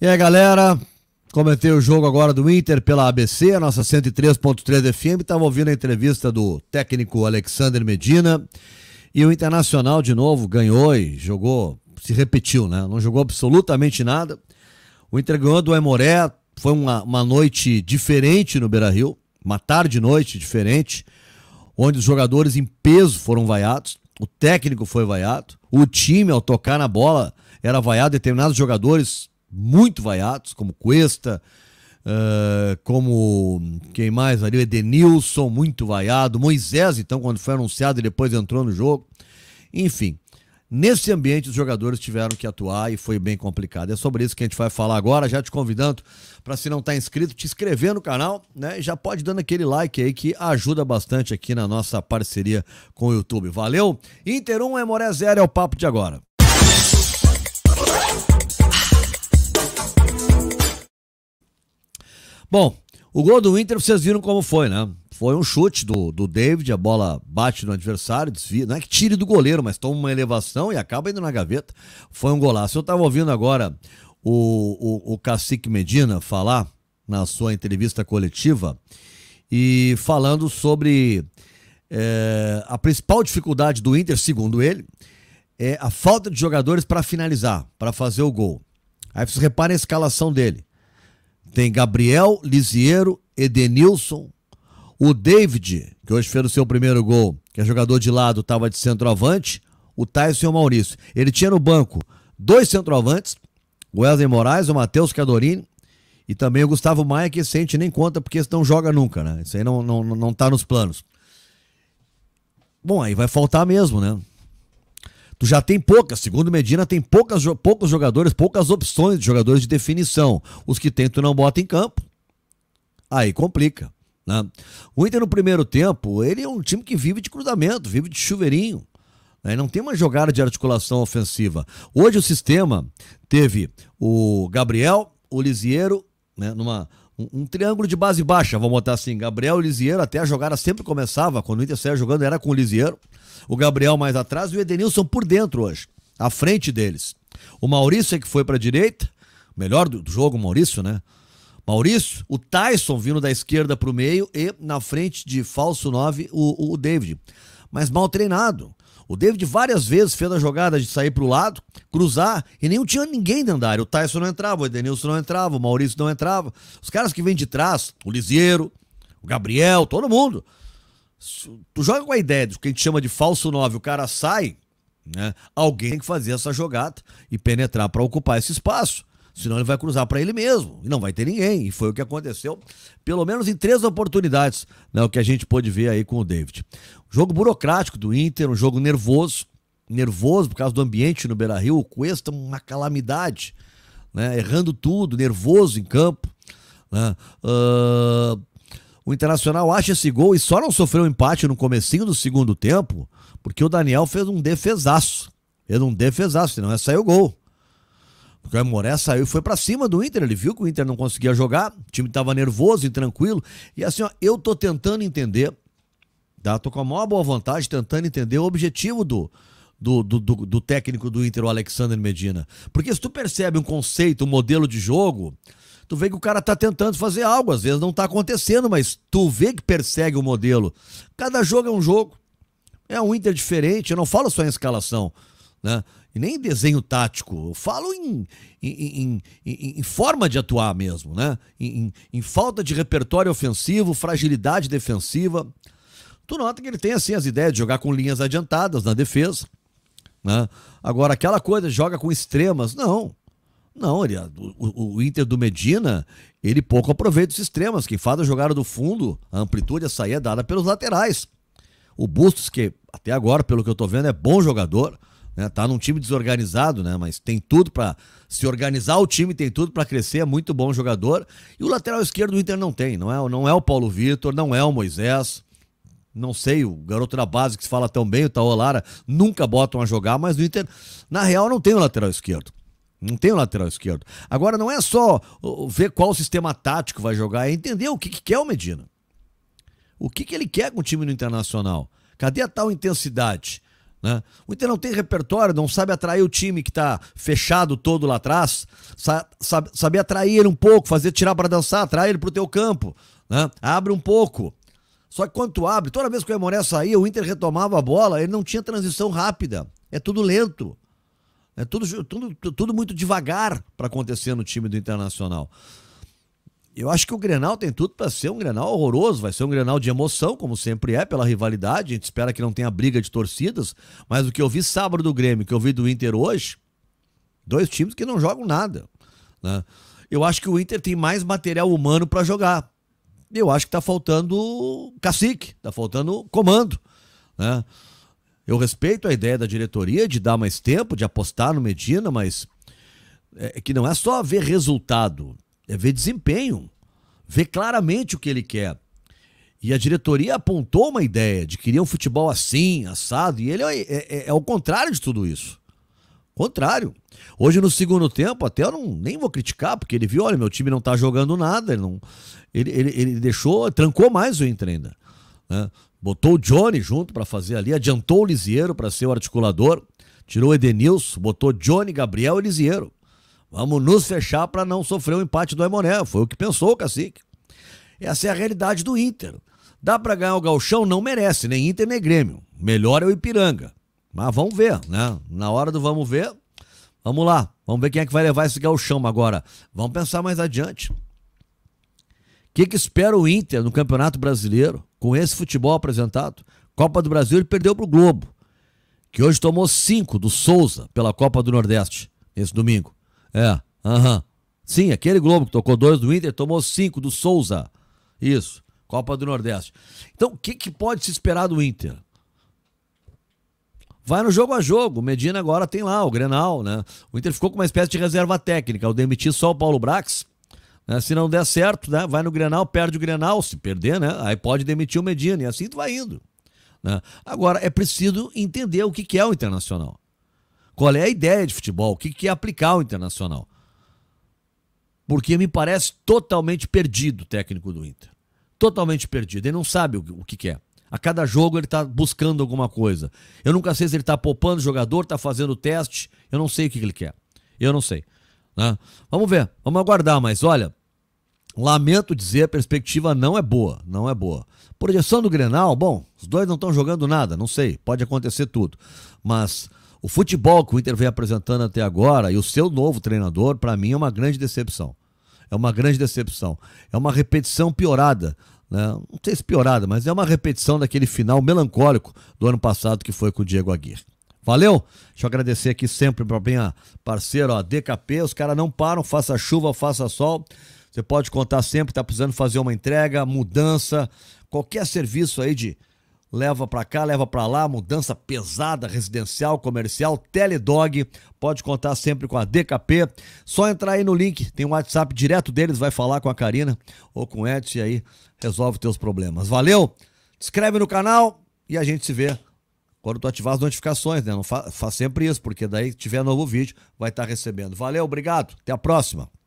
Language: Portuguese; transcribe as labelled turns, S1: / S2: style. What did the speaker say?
S1: E aí, galera? Comentei o jogo agora do Inter pela ABC, a nossa 103.3 FM. Estava ouvindo a entrevista do técnico Alexander Medina. E o Internacional, de novo, ganhou e jogou, se repetiu, né? Não jogou absolutamente nada. O Inter ganhou do Emoré. Foi uma, uma noite diferente no Beira Rio, uma tarde noite diferente, onde os jogadores em peso foram vaiados, o técnico foi vaiado, o time, ao tocar na bola, era vaiado, determinados jogadores muito vaiados, como Cuesta, uh, como quem mais ali, Edenilson, muito vaiado, Moisés, então, quando foi anunciado e depois entrou no jogo. Enfim, nesse ambiente os jogadores tiveram que atuar e foi bem complicado. É sobre isso que a gente vai falar agora, já te convidando para se não está inscrito, te inscrever no canal, né? E já pode dando aquele like aí que ajuda bastante aqui na nossa parceria com o YouTube. Valeu? Inter 1 é Moré 0 é o papo de agora. Bom, o gol do Inter vocês viram como foi, né? Foi um chute do, do David, a bola bate no adversário, desvia. Não é que tire do goleiro, mas toma uma elevação e acaba indo na gaveta. Foi um golaço. Eu estava ouvindo agora o, o, o Cacique Medina falar na sua entrevista coletiva e falando sobre é, a principal dificuldade do Inter, segundo ele, é a falta de jogadores para finalizar, para fazer o gol. Aí vocês reparem a escalação dele. Tem Gabriel Lisiero, Edenilson, o David, que hoje fez o seu primeiro gol, que é jogador de lado, estava de centroavante, o Tyson e o Maurício. Ele tinha no banco dois centroavantes, o Wesley Moraes, o Matheus Cadorini e também o Gustavo Maia, que a gente nem conta, porque esse não joga nunca, né? Isso aí não, não, não tá nos planos. Bom, aí vai faltar mesmo, né? tu já tem poucas, segundo Medina, tem poucas, poucos jogadores, poucas opções de jogadores de definição. Os que tem, tu não bota em campo. Aí complica. Né? O Inter no primeiro tempo, ele é um time que vive de cruzamento, vive de chuveirinho. Né? Não tem uma jogada de articulação ofensiva. Hoje o sistema teve o Gabriel, o Lisieiro, né? numa um, um, triângulo de base baixa, vamos botar assim, Gabriel e Lisieiro, até a jogada sempre começava, quando o Inter saia jogando era com o Lisieiro, o Gabriel mais atrás e o Edenilson por dentro hoje, à frente deles. O Maurício é que foi para a direita, melhor do, do jogo, Maurício, né? Maurício, o Tyson vindo da esquerda para o meio e na frente de falso 9 o, o David. Mas mal treinado. O David várias vezes fez a jogada de sair pro lado, cruzar, e nem tinha ninguém dentro da área. O Tyson não entrava, o Edenilson não entrava, o Maurício não entrava. Os caras que vêm de trás, o Lisieiro, o Gabriel, todo mundo. Tu joga com a ideia do que a gente chama de falso 9, o cara sai, né? Alguém tem que fazer essa jogada e penetrar para ocupar esse espaço. Senão ele vai cruzar para ele mesmo e não vai ter ninguém. E foi o que aconteceu, pelo menos em três oportunidades, né, o que a gente pôde ver aí com o David. Jogo burocrático do Inter, um jogo nervoso, nervoso por causa do ambiente no Beira-Rio, o Cuesta uma calamidade, né, errando tudo, nervoso em campo. Né, uh, o Internacional acha esse gol e só não sofreu um empate no comecinho do segundo tempo, porque o Daniel fez um defesaço. Fez um defesaço, senão ia sair o gol. Porque o Moré saiu e foi para cima do Inter. Ele viu que o Inter não conseguia jogar, o time estava nervoso e tranquilo. E assim, ó, eu tô tentando entender, tá? Tô com a maior boa vontade tentando entender o objetivo do, do, do, do, do técnico do Inter, o Alexander Medina. Porque se tu percebe um conceito, um modelo de jogo, tu vê que o cara tá tentando fazer algo, às vezes não tá acontecendo, mas tu vê que persegue o modelo. Cada jogo é um jogo. É um Inter diferente, eu não falo só em escalação né? E nem desenho tático. Eu falo em, em, em, em forma de atuar mesmo, né? Em, em falta de repertório ofensivo, fragilidade defensiva. Tu nota que ele tem assim as ideias de jogar com linhas adiantadas na defesa. Né? Agora, aquela coisa, joga com extremas. Não. Não, ele, o, o, Inter do Medina, ele pouco aproveita os extremas. Quem faz a jogada do fundo, a amplitude, a saída é dada pelos laterais. O Bustos, que até agora, pelo que eu estou vendo, é bom jogador, né? Tá num time desorganizado, né? Mas tem tudo para se organizar o time, tem tudo para crescer, é muito bom jogador. E o lateral esquerdo do Inter não tem, não é, não é o Paulo Vitor, não é o Moisés. Não sei, o garoto da base que se fala tão bem, o Taolara, nunca botam a jogar, mas o Inter, na real, não tem o lateral esquerdo. Não tem o lateral esquerdo. Agora, não é só ver qual sistema tático vai jogar, é entender o que, que quer o Medina. O que, que ele quer com o time no Internacional? Cadê a tal intensidade? Né? O Inter não tem repertório, não sabe atrair o time que está fechado todo lá atrás, sabe, sabe, sabe atrair ele um pouco, fazer tirar para dançar, atrair ele para o teu campo, né? abre um pouco. Só que quando tu abre, toda vez que o Emoré saía, o Inter retomava a bola, ele não tinha transição rápida, é tudo lento. É tudo, tudo, tudo muito devagar para acontecer no time do Internacional. Eu acho que o Grenal tem tudo para ser um Grenal horroroso, vai ser um Grenal de emoção, como sempre é, pela rivalidade. A gente espera que não tenha briga de torcidas, mas o que eu vi sábado do Grêmio, que eu vi do Inter hoje, dois times que não jogam nada, né? Eu acho que o Inter tem mais material humano para jogar. Eu acho que tá faltando cacique, tá faltando comando, né? Eu respeito a ideia da diretoria de dar mais tempo, de apostar no Medina, mas é que não é só ver resultado é ver desempenho, ver claramente o que ele quer. E a diretoria apontou uma ideia de queria um futebol assim, assado, e ele é, é, é, é o contrário de tudo isso. Contrário. Hoje no segundo tempo, até eu não, nem vou criticar, porque ele viu, olha, meu time não tá jogando nada, ele, não, ele, ele, ele deixou, trancou mais o Inter ainda. Né? Botou o Johnny junto para fazer ali, adiantou o Lisieiro para ser o articulador, tirou o Edenilson, botou Johnny, Gabriel e Lisieiro. Vamos nos fechar para não sofrer o um empate do Emoné. Foi o que pensou o cacique. Essa é a realidade do Inter. Dá para ganhar o galchão? Não merece, nem Inter nem Grêmio. Melhor é o Ipiranga. Mas vamos ver, né? Na hora do vamos ver, vamos lá. Vamos ver quem é que vai levar esse galchão agora. Vamos pensar mais adiante. O que, que espera o Inter no Campeonato Brasileiro com esse futebol apresentado? Copa do Brasil ele perdeu pro Globo, que hoje tomou cinco do Souza pela Copa do Nordeste, nesse domingo. É, aham. Uhum. Sim, aquele Globo que tocou dois do Inter, tomou cinco do Souza. Isso, Copa do Nordeste. Então, o que, que pode se esperar do Inter? vai no jogo a jogo. O Medina agora tem lá o Grenal, né? O Inter ficou com uma espécie de reserva técnica, ao demitir só o Paulo Brax. Né? Se não der certo, né? vai no Grenal, perde o Grenal, se perder, né? Aí pode demitir o Medina, e assim tu vai indo. Né? Agora, é preciso entender o que, que é o Internacional. Qual é a ideia de futebol? O que, é aplicar o Internacional? Porque me parece totalmente perdido o técnico do Inter. Totalmente perdido. Ele não sabe o, que quer. É. A cada jogo ele está buscando alguma coisa. Eu nunca sei se ele está poupando o jogador, está fazendo teste. Eu não sei o que, que ele quer. Eu não sei. Né? Vamos ver, vamos aguardar, mas olha, lamento dizer, a perspectiva não é boa, não é boa. Projeção do Grenal, bom, os dois não estão jogando nada, não sei, pode acontecer tudo. Mas o futebol que o Inter vem apresentando até agora e o seu novo treinador, para mim, é uma grande decepção. É uma grande decepção. É uma repetição piorada. Né? Não sei se piorada, mas é uma repetição daquele final melancólico do ano passado que foi com o Diego Aguirre. Valeu? Deixa eu agradecer aqui sempre para minha parceira, a DKP. Os caras não param, faça chuva, faça sol. Você pode contar sempre, tá precisando fazer uma entrega, mudança, qualquer serviço aí de leva para cá, leva para lá, mudança pesada, residencial, comercial, teledog, pode contar sempre com a DKP, só entrar aí no link, tem um WhatsApp direto deles, vai falar com a Karina ou com o Edson e aí resolve teus problemas. Valeu? Se inscreve no canal e a gente se vê quando tu ativar as notificações, né? Não fa faz sempre isso, porque daí tiver novo vídeo, vai estar tá recebendo. Valeu, obrigado, até a próxima.